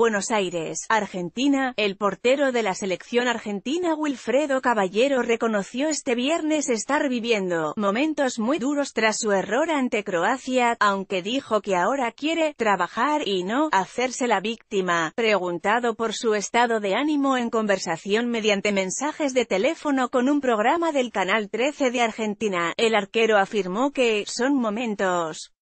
Buenos Aires, Argentina, el portero de la selección argentina Wilfredo Caballero reconoció este viernes estar viviendo momentos muy duros tras su error ante Croacia, aunque dijo que ahora quiere trabajar y no hacerse la víctima. Preguntado por su estado de ánimo en conversación mediante mensajes de teléfono con un programa del Canal 13 de Argentina, el arquero afirmó que son momentos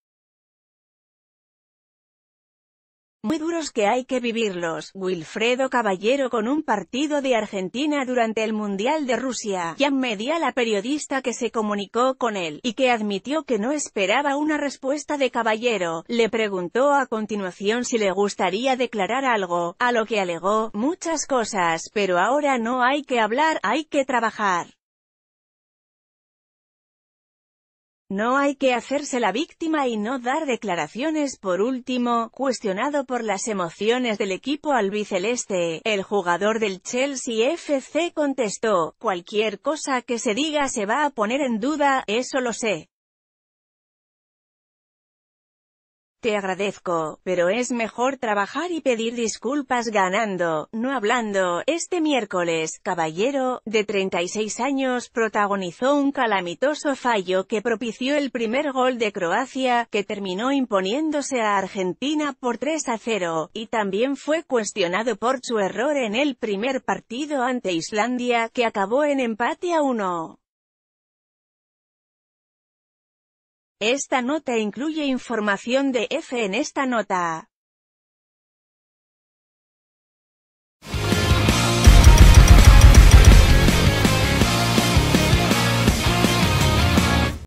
muy duros que hay que vivirlos. Wilfredo Caballero con un partido de Argentina durante el Mundial de Rusia. Jan Media la periodista que se comunicó con él, y que admitió que no esperaba una respuesta de Caballero, le preguntó a continuación si le gustaría declarar algo, a lo que alegó, muchas cosas, pero ahora no hay que hablar, hay que trabajar. No hay que hacerse la víctima y no dar declaraciones. Por último, cuestionado por las emociones del equipo albiceleste, el jugador del Chelsea FC contestó, cualquier cosa que se diga se va a poner en duda, eso lo sé. Te agradezco, pero es mejor trabajar y pedir disculpas ganando, no hablando. Este miércoles, Caballero, de 36 años, protagonizó un calamitoso fallo que propició el primer gol de Croacia, que terminó imponiéndose a Argentina por 3 a 0, y también fue cuestionado por su error en el primer partido ante Islandia, que acabó en empate a 1. Esta nota incluye información de F. En esta nota